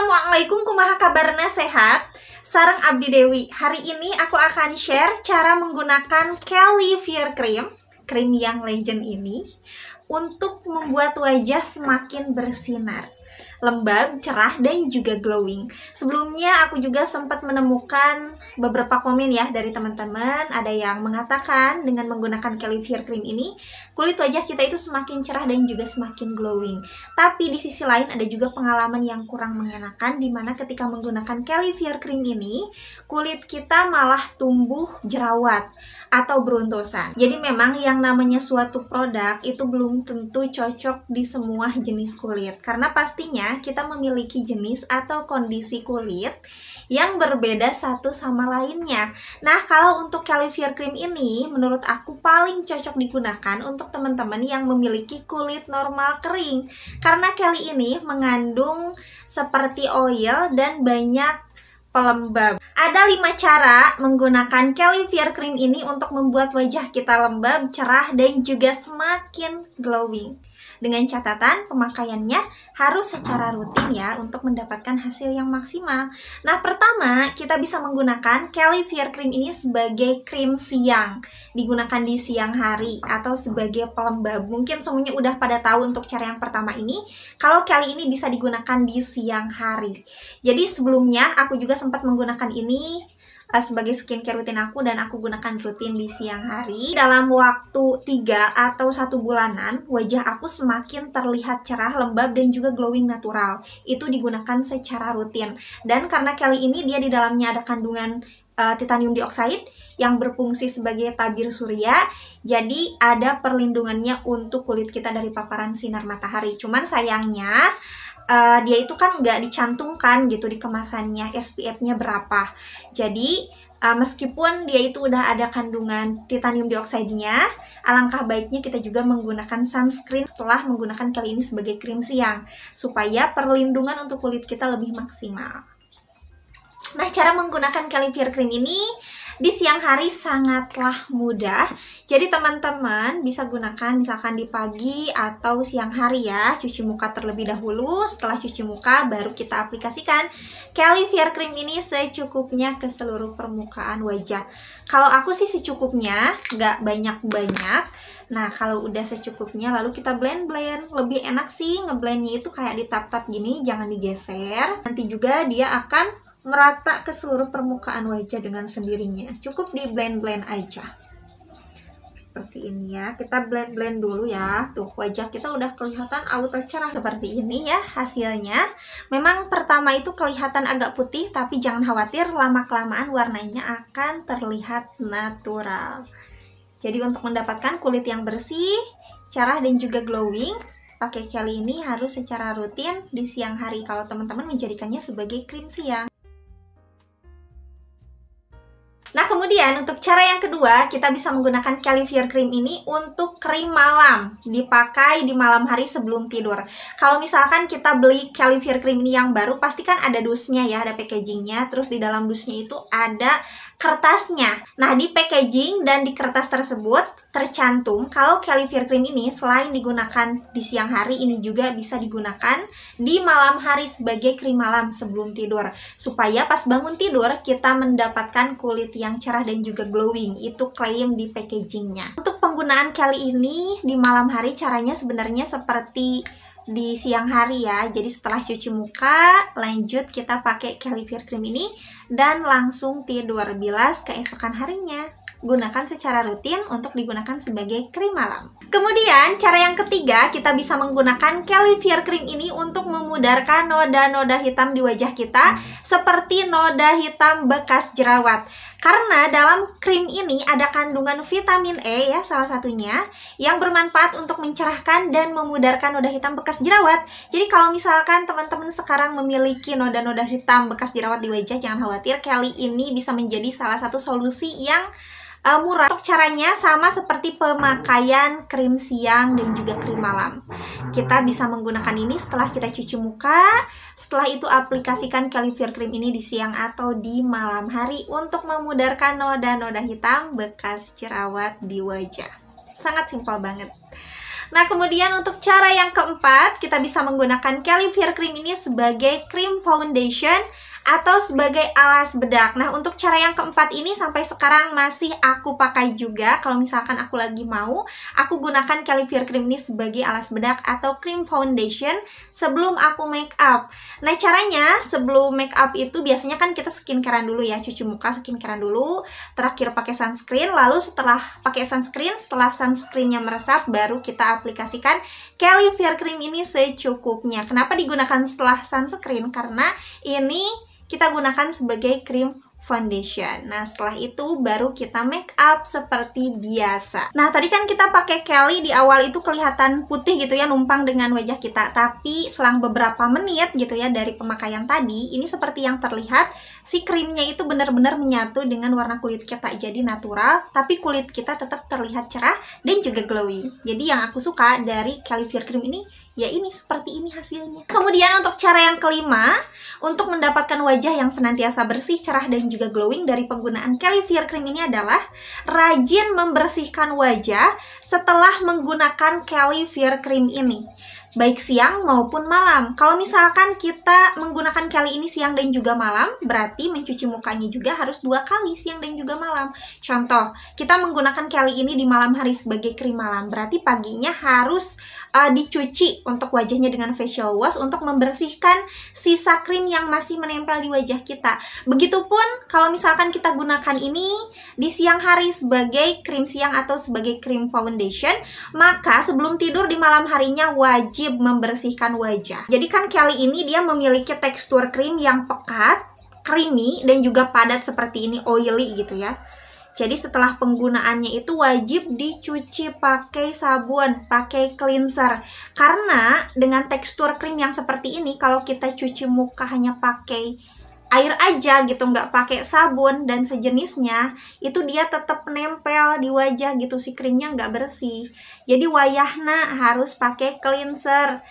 Assalamualaikum kumaha kabarnya sehat Sarang Abdi Dewi Hari ini aku akan share cara menggunakan Kelly Fear Cream Cream yang legend ini Untuk membuat wajah semakin bersinar lembab, cerah, dan juga glowing. Sebelumnya aku juga sempat menemukan beberapa komen ya dari teman-teman. Ada yang mengatakan dengan menggunakan Kelly Hair Cream ini, kulit wajah kita itu semakin cerah dan juga semakin glowing. Tapi di sisi lain ada juga pengalaman yang kurang mengenakan, mana ketika menggunakan Kelly Hair Cream ini, kulit kita malah tumbuh jerawat atau beruntusan. Jadi memang yang namanya suatu produk itu belum tentu cocok di semua jenis kulit. Karena pastinya kita memiliki jenis atau kondisi kulit yang berbeda satu sama lainnya. Nah, kalau untuk Calivir Cream ini, menurut aku paling cocok digunakan untuk teman-teman yang memiliki kulit normal kering. Karena Kelly ini mengandung seperti oil dan banyak pelembab. Ada lima cara menggunakan Kelly Fair Cream ini untuk membuat wajah kita lembab, cerah, dan juga semakin glowing. Dengan catatan pemakaiannya harus secara rutin ya untuk mendapatkan hasil yang maksimal. Nah pertama kita bisa menggunakan Kelly Fair Cream ini sebagai krim siang. Digunakan di siang hari atau sebagai pelembab. Mungkin semuanya udah pada tahu untuk cara yang pertama ini. Kalau Kelly ini bisa digunakan di siang hari. Jadi sebelumnya aku juga sempat menggunakan ini uh, sebagai skincare rutin aku dan aku gunakan rutin di siang hari. Dalam waktu 3 atau satu bulanan, wajah aku semakin terlihat cerah, lembab, dan juga glowing natural. Itu digunakan secara rutin. Dan karena kali ini dia di dalamnya ada kandungan uh, titanium dioxide yang berfungsi sebagai tabir surya. Jadi ada perlindungannya untuk kulit kita dari paparan sinar matahari. Cuman sayangnya uh, dia itu kan nggak dicantumkan gitu di kemasannya SPF-nya berapa. Jadi uh, meskipun dia itu udah ada kandungan titanium dioksidnya, alangkah baiknya kita juga menggunakan sunscreen setelah menggunakan kali ini sebagai krim siang supaya perlindungan untuk kulit kita lebih maksimal. Nah, cara menggunakan Califear Cream ini di siang hari sangatlah mudah. Jadi teman-teman bisa gunakan misalkan di pagi atau siang hari ya. Cuci muka terlebih dahulu, setelah cuci muka baru kita aplikasikan Califear Cream ini secukupnya ke seluruh permukaan wajah. Kalau aku sih secukupnya, nggak banyak-banyak. Nah, kalau udah secukupnya lalu kita blend-blend. Lebih enak sih ngeblendnya itu kayak ditap tap gini, jangan digeser. Nanti juga dia akan merata ke seluruh permukaan wajah dengan sendirinya. Cukup di blend-blend aja. Seperti ini ya. Kita blend-blend dulu ya. Tuh, wajah kita udah kelihatan auto cerah seperti ini ya hasilnya. Memang pertama itu kelihatan agak putih, tapi jangan khawatir lama-kelamaan warnanya akan terlihat natural. Jadi untuk mendapatkan kulit yang bersih, cerah dan juga glowing, pakai kali ini harus secara rutin di siang hari kalau teman-teman menjadikannya sebagai krim siang. Nah, kemudian untuk cara yang kedua, kita bisa menggunakan Calivier Cream ini untuk krim malam, dipakai di malam hari sebelum tidur. Kalau misalkan kita beli Calivier Cream ini yang baru, pastikan ada dusnya ya, ada packagingnya, terus di dalam dusnya itu ada kertasnya. Nah, di packaging dan di kertas tersebut, tercantum kalau Califir Cream ini selain digunakan di siang hari ini juga bisa digunakan di malam hari sebagai krim malam sebelum tidur supaya pas bangun tidur kita mendapatkan kulit yang cerah dan juga glowing itu klaim di packagingnya untuk penggunaan kali ini di malam hari caranya sebenarnya seperti di siang hari ya jadi setelah cuci muka lanjut kita pakai Califir Cream ini dan langsung tidur bilas keesokan harinya gunakan secara rutin untuk digunakan sebagai krim malam. Kemudian, cara yang ketiga, kita bisa menggunakan Calivier Cream ini untuk memudarkan noda-noda hitam di wajah kita seperti noda hitam bekas jerawat. Karena dalam krim ini ada kandungan vitamin E ya salah satunya yang bermanfaat untuk mencerahkan dan memudarkan noda hitam bekas jerawat. Jadi kalau misalkan teman-teman sekarang memiliki noda-noda hitam bekas jerawat di wajah jangan khawatir Kelly ini bisa menjadi salah satu solusi yang uh, murah. Untuk caranya sama seperti pemakaian krim siang dan juga krim malam. Kita bisa menggunakan ini setelah kita cuci muka, setelah itu aplikasikan Califir Cream ini di siang atau di malam hari untuk memudarkan noda-noda hitam bekas jerawat di wajah. Sangat simpel banget. Nah, kemudian untuk cara yang keempat, kita bisa menggunakan Califir Cream ini sebagai cream foundation atau sebagai alas bedak. Nah, untuk cara yang keempat ini sampai sekarang masih aku pakai juga. Kalau misalkan aku lagi mau, aku gunakan Calivier Cream ini sebagai alas bedak atau cream foundation sebelum aku make up. Nah, caranya sebelum make up itu biasanya kan kita skincarean dulu ya, cuci muka skincarean dulu, terakhir pakai sunscreen, lalu setelah pakai sunscreen, setelah sunscreennya meresap baru kita aplikasikan Calivier Cream ini secukupnya. Kenapa digunakan setelah sunscreen? Karena ini kita gunakan sebagai krim foundation. Nah, setelah itu baru kita make up seperti biasa. Nah, tadi kan kita pakai Kelly di awal itu kelihatan putih gitu ya numpang dengan wajah kita. Tapi selang beberapa menit gitu ya dari pemakaian tadi, ini seperti yang terlihat si krimnya itu benar-benar menyatu dengan warna kulit kita jadi natural, tapi kulit kita tetap terlihat cerah dan juga glowy. Jadi yang aku suka dari Kelly Fair Cream ini ya ini seperti ini hasilnya. Kemudian untuk cara yang kelima, untuk mendapatkan wajah yang senantiasa bersih, cerah dan juga juga glowing dari penggunaan Kelly Fear Cream ini adalah rajin membersihkan wajah setelah menggunakan Kelly Fear Cream ini baik siang maupun malam. Kalau misalkan kita menggunakan Kelly ini siang dan juga malam, berarti mencuci mukanya juga harus dua kali siang dan juga malam. Contoh, kita menggunakan Kelly ini di malam hari sebagai krim malam, berarti paginya harus uh, dicuci untuk wajahnya dengan facial wash untuk membersihkan sisa krim yang masih menempel di wajah kita. Begitupun kalau misalkan kita gunakan ini di siang hari sebagai krim siang atau sebagai krim foundation, maka sebelum tidur di malam harinya wajib membersihkan wajah. Jadi kan kali ini dia memiliki tekstur krim yang pekat, creamy dan juga padat seperti ini oily gitu ya. Jadi setelah penggunaannya itu wajib dicuci pakai sabun, pakai cleanser. Karena dengan tekstur krim yang seperti ini kalau kita cuci muka hanya pakai air aja gitu nggak pakai sabun dan sejenisnya itu dia tetap nempel di wajah gitu si krimnya nggak bersih jadi wayahna harus pakai cleanser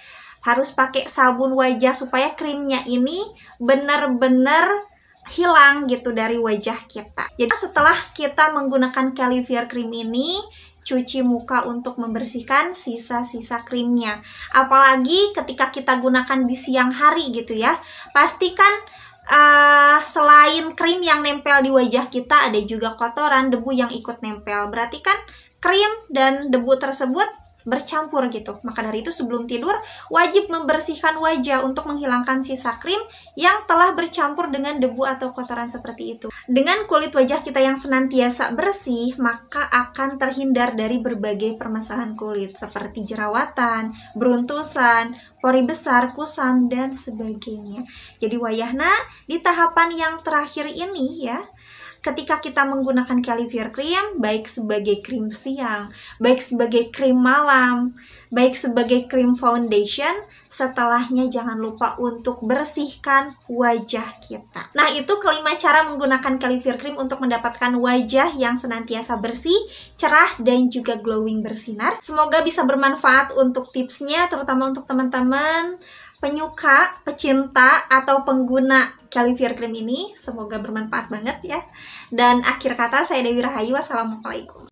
harus pakai sabun wajah supaya krimnya ini bener-bener hilang gitu dari wajah kita. Jadi setelah kita menggunakan Calivier Cream ini, cuci muka untuk membersihkan sisa-sisa krimnya. Apalagi ketika kita gunakan di siang hari gitu ya. Pastikan uh, selain krim yang nempel di wajah kita ada juga kotoran debu yang ikut nempel. Berarti kan krim dan debu tersebut bercampur gitu. Maka dari itu sebelum tidur wajib membersihkan wajah untuk menghilangkan sisa krim yang telah bercampur dengan debu atau kotoran seperti itu. Dengan kulit wajah kita yang senantiasa bersih, maka akan terhindar dari berbagai permasalahan kulit seperti jerawatan, beruntusan, pori besar, kusam dan sebagainya. Jadi wayahna di tahapan yang terakhir ini ya, ketika kita menggunakan Calivier Cream baik sebagai krim siang, baik sebagai krim malam, baik sebagai krim foundation, setelahnya jangan lupa untuk bersihkan wajah kita. Nah, itu kelima cara menggunakan Calivier Cream untuk mendapatkan wajah yang senantiasa bersih, cerah, dan juga glowing bersinar. Semoga bisa bermanfaat untuk tipsnya, terutama untuk teman-teman penyuka, pecinta, atau pengguna Califear Cream ini. Semoga bermanfaat banget ya. Dan akhir kata saya Dewi Rahayu. Wassalamualaikum.